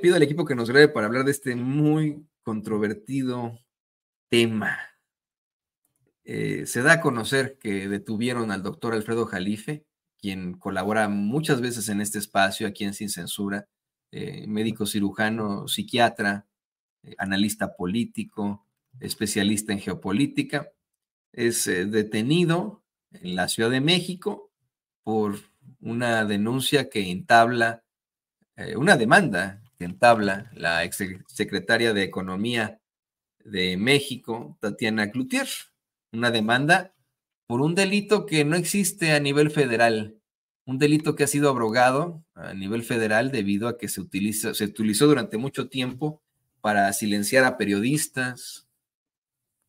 pido al equipo que nos grabe para hablar de este muy controvertido tema. Eh, se da a conocer que detuvieron al doctor Alfredo Jalife, quien colabora muchas veces en este espacio, aquí en Sin Censura, eh, médico cirujano, psiquiatra, eh, analista político, especialista en geopolítica. Es detenido en la Ciudad de México por una denuncia que entabla una demanda tabla, la ex secretaria de Economía de México, Tatiana Cloutier, una demanda por un delito que no existe a nivel federal, un delito que ha sido abrogado a nivel federal debido a que se, utiliza, se utilizó durante mucho tiempo para silenciar a periodistas,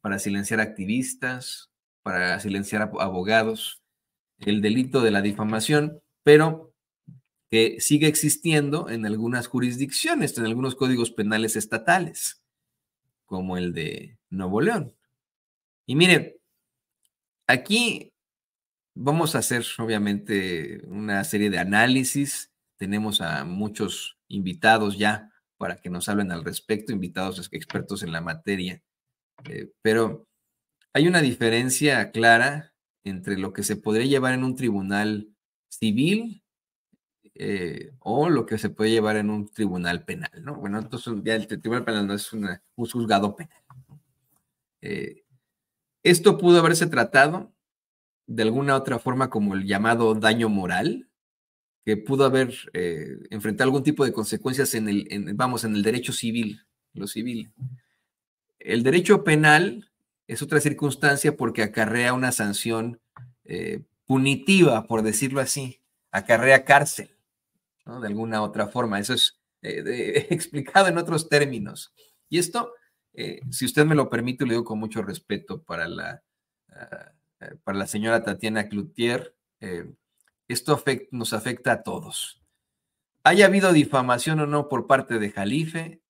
para silenciar a activistas, para silenciar a abogados, el delito de la difamación, pero que sigue existiendo en algunas jurisdicciones, en algunos códigos penales estatales, como el de Nuevo León. Y mire, aquí vamos a hacer obviamente una serie de análisis. Tenemos a muchos invitados ya para que nos hablen al respecto, invitados expertos en la materia. Eh, pero hay una diferencia clara entre lo que se podría llevar en un tribunal civil eh, o lo que se puede llevar en un tribunal penal, ¿no? Bueno, entonces ya el tribunal penal no es un juzgado penal. Eh, esto pudo haberse tratado de alguna otra forma como el llamado daño moral, que pudo haber eh, enfrentado algún tipo de consecuencias en el, vamos, en el derecho civil, lo civil. El derecho penal es otra circunstancia porque acarrea una sanción punitiva, por decirlo así, acarrea cárcel de alguna otra forma. Eso es eh, explicado en otros términos. Y esto, eh, si usted me lo permite, le digo con mucho respeto para la, ah, eh, para la señora Tatiana Cloutier, esto nos afecta a todos. Haya habido difamación o no por parte de Jalife,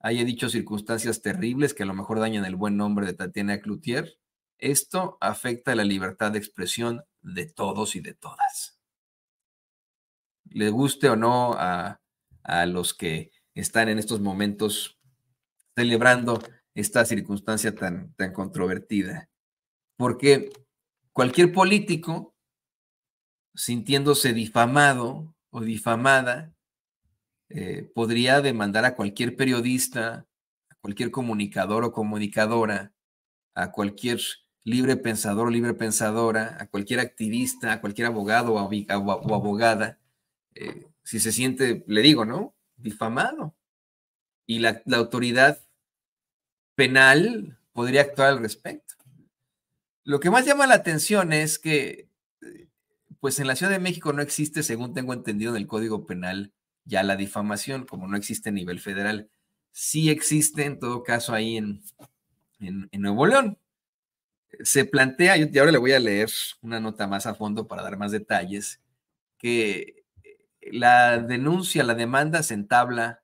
haya dicho circunstancias terribles que a lo mejor dañan el buen nombre de Tatiana Cloutier, esto afecta la libertad de expresión de todos y de todas le guste o no a, los que están en estos momentos celebrando esta circunstancia tan, tan controvertida. Porque cualquier político, sintiéndose difamado o difamada, eh, podría demandar a cualquier periodista, a cualquier comunicador o comunicadora, a cualquier libre pensador o libre pensadora, a cualquier activista, a cualquier abogado o abogada, eh, si se siente, le digo, ¿no? Difamado. Y la, autoridad penal podría actuar al respecto. Lo que más llama la atención es que, eh, pues en la Ciudad de México no existe, según tengo entendido en el Código Penal, ya la difamación, como no existe a nivel federal. Sí existe, en todo caso, ahí en, en Nuevo León. Se plantea, y ahora le voy a leer una nota más a fondo para dar más detalles, que la denuncia, la demanda se entabla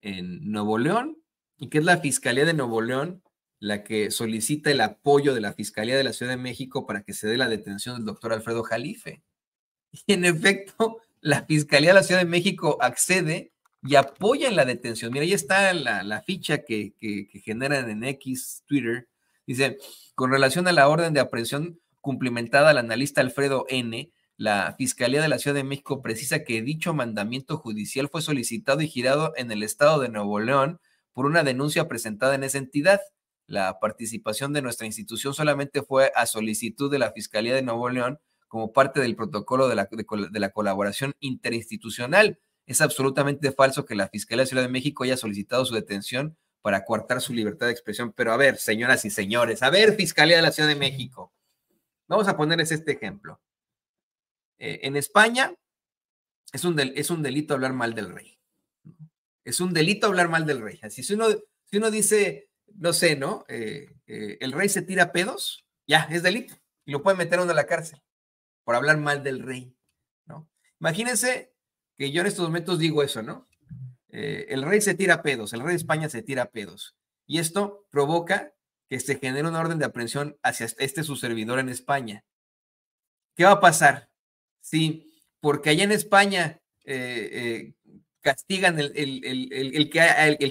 en Nuevo León y que es la Fiscalía de Nuevo León la que solicita el apoyo de la Fiscalía de la Ciudad de México para que se dé la detención del doctor Alfredo Jalife. Y en efecto, la Fiscalía de la Ciudad de México accede y apoya la detención. Mira, ahí está la, ficha que, que, que generan en X Twitter. Dice, con relación a la orden de aprehensión cumplimentada al analista Alfredo N., la Fiscalía de la Ciudad de México precisa que dicho mandamiento judicial fue solicitado y girado en el estado de Nuevo León por una denuncia presentada en esa entidad. La participación de nuestra institución solamente fue a solicitud de la Fiscalía de Nuevo León como parte del protocolo de la, colaboración interinstitucional. Es absolutamente falso que la Fiscalía de la Ciudad de México haya solicitado su detención para coartar su libertad de expresión. Pero a ver, señoras y señores, a ver, Fiscalía de la Ciudad de México. Vamos a ponerles este ejemplo. Eh, en España es un, es un delito hablar mal del rey. Es un delito hablar mal del rey. Así, si uno, si uno dice, no sé, ¿no? Eh, eh, el rey se tira pedos, ya, es delito. Y lo puede meter uno a la cárcel por hablar mal del rey, ¿no? Imagínense que yo en estos momentos digo eso, ¿no? el rey se tira pedos, el rey de España se tira pedos. Y esto provoca que se genere una orden de aprehensión hacia este, este su servidor en España. ¿Qué va a pasar? Sí, porque allá en España eh, eh, castigan el, el,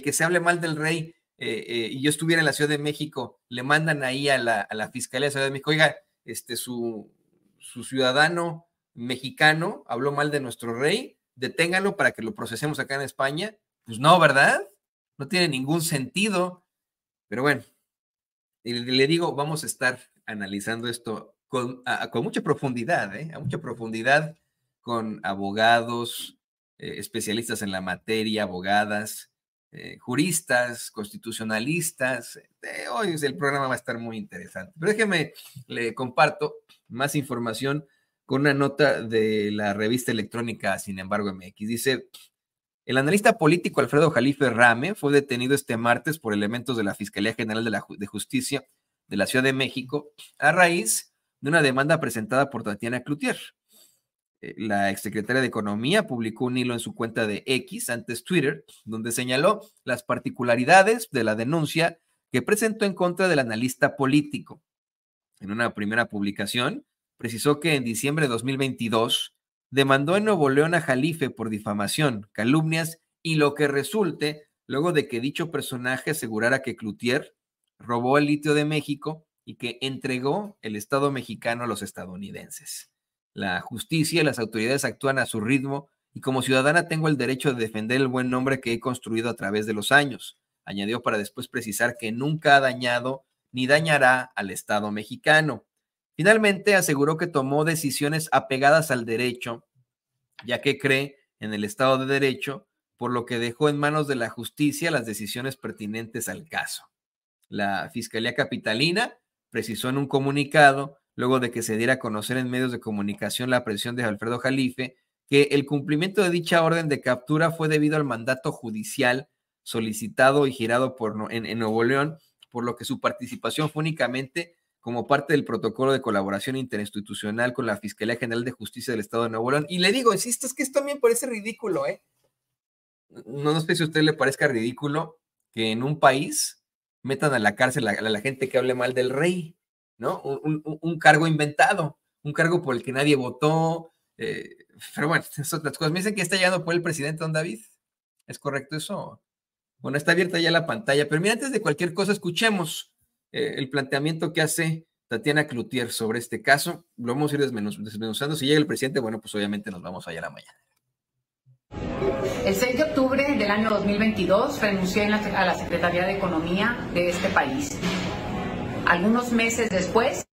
que, se hable mal del rey. Eh, y yo estuviera en la Ciudad de México, le mandan ahí a la, a la Fiscalía de la Ciudad de México, oiga, este, su, su ciudadano mexicano habló mal de nuestro rey, deténgalo para que lo procesemos acá en España. Pues no, ¿verdad? No tiene ningún sentido. Pero bueno, le digo, vamos a estar analizando esto con, con mucha profundidad, ¿eh? a mucha profundidad con abogados, eh, especialistas en la materia, abogadas, eh, juristas, constitucionalistas. Eh, hoy el programa va a estar muy interesante. Pero déjeme, le comparto más información con una nota de la revista electrónica Sin embargo MX. Dice, el analista político Alfredo Jalife Rame fue detenido este martes por elementos de la Fiscalía General de, la, de Justicia de la Ciudad de México a raíz de una demanda presentada por Tatiana Cloutier. Eh, la exsecretaria de Economía publicó un hilo en su cuenta de X, antes Twitter, donde señaló las particularidades de la denuncia que presentó en contra del analista político. En una primera publicación, precisó que en diciembre de 2022 demandó en Nuevo León a Jalife por difamación, calumnias y lo que resulte luego de que dicho personaje asegurara que Cloutier robó el litio de México y que entregó el Estado mexicano a los estadounidenses. La justicia y las autoridades actúan a su ritmo y como ciudadana tengo el derecho de defender el buen nombre que he construido a través de los años, añadió para después precisar que nunca ha dañado ni dañará al Estado mexicano. Finalmente, aseguró que tomó decisiones apegadas al derecho, ya que cree en el Estado de Derecho, por lo que dejó en manos de la justicia las decisiones pertinentes al caso. La Fiscalía Capitalina precisó en un comunicado, luego de que se diera a conocer en medios de comunicación la presión de Alfredo Jalife, que el cumplimiento de dicha orden de captura fue debido al mandato judicial solicitado y girado por, en, Nuevo León, por lo que su participación fue únicamente como parte del protocolo de colaboración interinstitucional con la Fiscalía General de Justicia del Estado de Nuevo León. Y le digo, insisto, es que esto también parece ridículo, ¿eh? No, no sé si a usted le parezca ridículo que en un país metan a la cárcel a, la gente que hable mal del rey, ¿no? Un, cargo inventado, un cargo por el que nadie votó. Eh, pero bueno, es otras cosas. Me dicen que está llegando por el presidente, don David. ¿Es correcto eso? Bueno, está abierta ya la pantalla, pero mira, antes de cualquier cosa, escuchemos eh, el planteamiento que hace Tatiana Cloutier sobre este caso. Lo vamos a ir desmenuzando. Si llega el presidente, bueno, pues obviamente nos vamos allá a la mañana. El 6 de octubre del año 2022 renuncié a la Secretaría de Economía de este país. Algunos meses después